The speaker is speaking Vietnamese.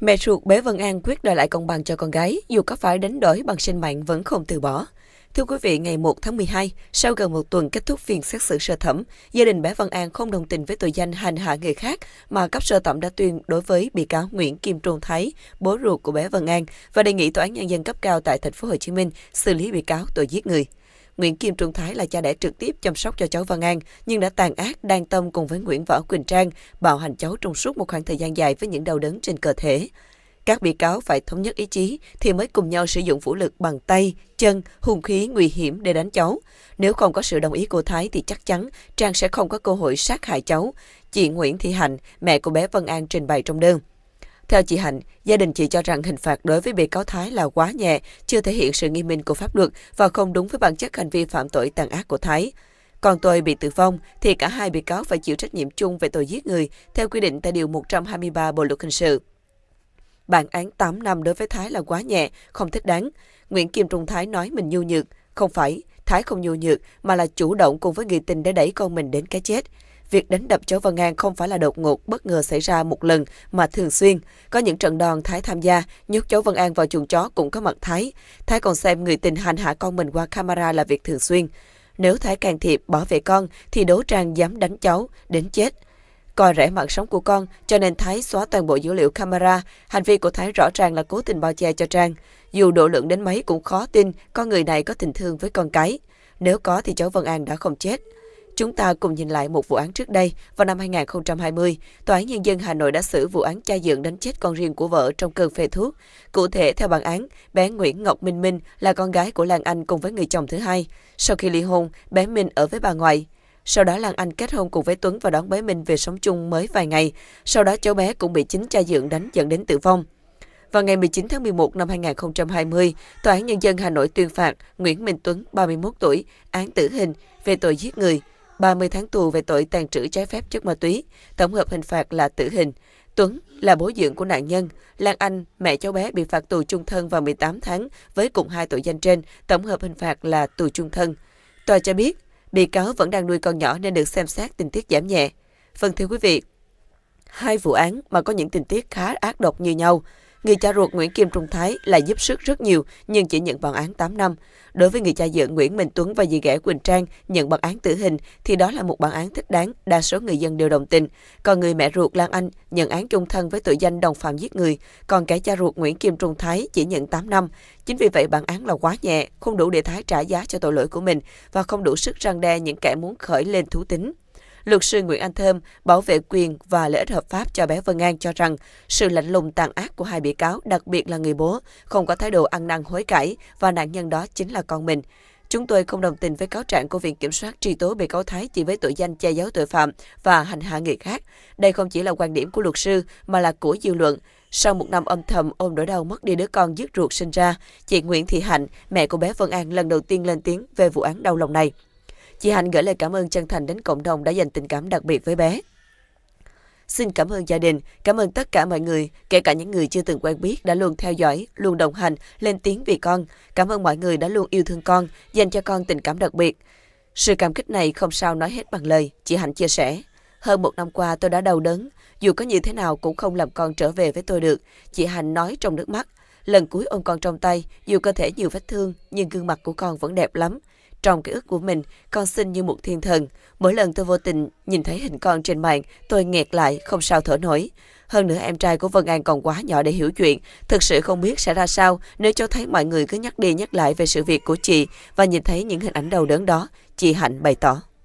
Mẹ ruột bé Vân An quyết đòi lại công bằng cho con gái, dù có phải đánh đổi bằng sinh mạng vẫn không từ bỏ. Thưa quý vị, ngày 1 tháng 12, sau gần một tuần kết thúc phiên xét xử sơ thẩm, gia đình Bé Văn An không đồng tình với tội danh hành hạ người khác mà cấp sơ thẩm đã tuyên đối với bị cáo Nguyễn Kim Trung Thái, bố ruột của bé Văn An và đề nghị tòa án nhân dân cấp cao tại thành phố Hồ Chí Minh xử lý bị cáo tội giết người. Nguyễn Kim Trung Thái là cha đẻ trực tiếp chăm sóc cho cháu Văn An, nhưng đã tàn ác, đang tâm cùng với Nguyễn Võ Quỳnh Trang, bạo hành cháu trong suốt một khoảng thời gian dài với những đau đớn trên cơ thể. Các bị cáo phải thống nhất ý chí thì mới cùng nhau sử dụng vũ lực bằng tay, chân, hung khí nguy hiểm để đánh cháu. Nếu không có sự đồng ý của Thái thì chắc chắn Trang sẽ không có cơ hội sát hại cháu. Chị Nguyễn Thị Hạnh, mẹ của bé Vân An trình bày trong đơn. Theo chị Hạnh, gia đình chị cho rằng hình phạt đối với bị cáo Thái là quá nhẹ, chưa thể hiện sự nghiêm minh của pháp luật và không đúng với bản chất hành vi phạm tội tàn ác của Thái. Còn tôi bị tử vong thì cả hai bị cáo phải chịu trách nhiệm chung về tội giết người theo quy định tại Điều 123 Bộ Luật Hình sự. Bản án 8 năm đối với Thái là quá nhẹ, không thích đáng. Nguyễn Kim Trung Thái nói mình nhu nhược. Không phải, Thái không nhu nhược mà là chủ động cùng với người tình để đẩy con mình đến cái chết việc đánh đập cháu Văn An không phải là đột ngột bất ngờ xảy ra một lần mà thường xuyên. Có những trận đòn Thái tham gia, nhốt cháu Văn An vào chuồng chó cũng có mặt Thái. Thái còn xem người tình hành hạ con mình qua camera là việc thường xuyên. Nếu Thái can thiệp bảo vệ con thì Đấu Trang dám đánh cháu, đến chết. Coi rẻ mạng sống của con, cho nên Thái xóa toàn bộ dữ liệu camera. Hành vi của Thái rõ ràng là cố tình bao che cho Trang. Dù độ lượng đến mấy cũng khó tin con người này có tình thương với con cái. Nếu có thì cháu Vân An đã không chết. Chúng ta cùng nhìn lại một vụ án trước đây, vào năm 2020, Tòa án Nhân dân Hà Nội đã xử vụ án cha dượng đánh chết con riêng của vợ trong cơn phê thuốc. Cụ thể, theo bản án, bé Nguyễn Ngọc Minh Minh là con gái của Lan Anh cùng với người chồng thứ hai. Sau khi ly hôn, bé Minh ở với bà ngoại. Sau đó Lan Anh kết hôn cùng với Tuấn và đón bé Minh về sống chung mới vài ngày. Sau đó cháu bé cũng bị chính cha dượng đánh dẫn đến tử vong. Vào ngày 19 tháng 11 năm 2020, Tòa án Nhân dân Hà Nội tuyên phạt Nguyễn Minh Tuấn, 31 tuổi, án tử hình về tội giết người. 30 tháng tù về tội tàn trữ trái phép chất ma túy, tổng hợp hình phạt là tử hình. Tuấn là bố dưỡng của nạn nhân, Lan Anh, mẹ cháu bé bị phạt tù chung thân vào 18 tháng với cùng hai tội danh trên, tổng hợp hình phạt là tù chung thân. Tòa cho biết, bị cáo vẫn đang nuôi con nhỏ nên được xem xét tình tiết giảm nhẹ. Phần vâng, thưa quý vị, hai vụ án mà có những tình tiết khá ác độc như nhau, Người cha ruột Nguyễn Kim Trung Thái là giúp sức rất nhiều nhưng chỉ nhận bản án 8 năm. Đối với người cha dượng Nguyễn Minh Tuấn và dì ghẻ Quỳnh Trang nhận bản án tử hình thì đó là một bản án thích đáng, đa số người dân đều đồng tình. Còn người mẹ ruột Lan Anh nhận án chung thân với tội danh đồng phạm giết người, còn kẻ cha ruột Nguyễn Kim Trung Thái chỉ nhận 8 năm. Chính vì vậy bản án là quá nhẹ, không đủ để Thái trả giá cho tội lỗi của mình và không đủ sức răng đe những kẻ muốn khởi lên thú tính. Luật sư Nguyễn Anh Thơm, bảo vệ quyền và lợi ích hợp pháp cho bé Vân An cho rằng sự lạnh lùng tàn ác của hai bị cáo, đặc biệt là người bố, không có thái độ ăn năn hối cải và nạn nhân đó chính là con mình. Chúng tôi không đồng tình với cáo trạng của Viện Kiểm soát truy tố bị cáo Thái chỉ với tội danh che giấu tội phạm và hành hạ người khác. Đây không chỉ là quan điểm của luật sư mà là của dư luận. Sau một năm âm thầm ôm nỗi đau mất đi đứa con dứt ruột sinh ra, chị Nguyễn Thị Hạnh, mẹ của bé Vân An lần đầu tiên lên tiếng về vụ án đau lòng này. Chị Hạnh gửi lời cảm ơn chân thành đến cộng đồng đã dành tình cảm đặc biệt với bé. Xin cảm ơn gia đình, cảm ơn tất cả mọi người, kể cả những người chưa từng quen biết đã luôn theo dõi, luôn đồng hành, lên tiếng vì con. Cảm ơn mọi người đã luôn yêu thương con, dành cho con tình cảm đặc biệt. Sự cảm kích này không sao nói hết bằng lời, chị Hạnh chia sẻ. Hơn một năm qua tôi đã đau đớn, dù có như thế nào cũng không làm con trở về với tôi được, chị Hạnh nói trong nước mắt. Lần cuối ôm con trong tay, dù cơ thể nhiều vết thương, nhưng gương mặt của con vẫn đẹp lắm. Trong ký ức của mình, con xinh như một thiên thần. Mỗi lần tôi vô tình nhìn thấy hình con trên mạng, tôi nghẹt lại, không sao thở nổi. Hơn nữa em trai của Vân An còn quá nhỏ để hiểu chuyện, thực sự không biết sẽ ra sao nếu cho thấy mọi người cứ nhắc đi nhắc lại về sự việc của chị và nhìn thấy những hình ảnh đau đớn đó, chị Hạnh bày tỏ.